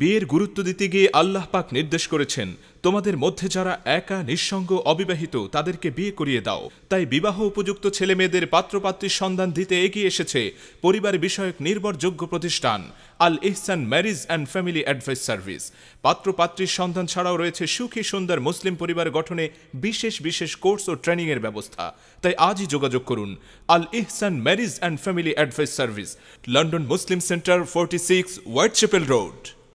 বিয়ের গুরুত্ব দিতে গিয়ে আল্লাহ পাক নির্দেশ করেছেন তোমাদের মধ্যে যারা একা নিঃসঙ্গ অবিবাহিত তাদেরকে বিয়ে করিয়ে দাও তাই বিবাহ উপযুক্ত ছেলে মেয়েদের পাত্রপাত্রীর সন্ধান দিতে এগিয়ে এসেছে পরিবার বিষয়ক নির্ভরযোগ্য প্রতিষ্ঠান Al Ihsan marriage and family advice service পাত্রপাত্রীর সন্ধান ছাড়াও রয়েছে সুখী সুন্দর মুসলিম পরিবার গঠনে বিশেষ বিশেষ কোর্স ও ট্রেনিংয়ের ব্যবস্থা তাই আজই যোগাযোগ করুন Al Ihsan marriage and family advice service London Muslim Centre forty six White road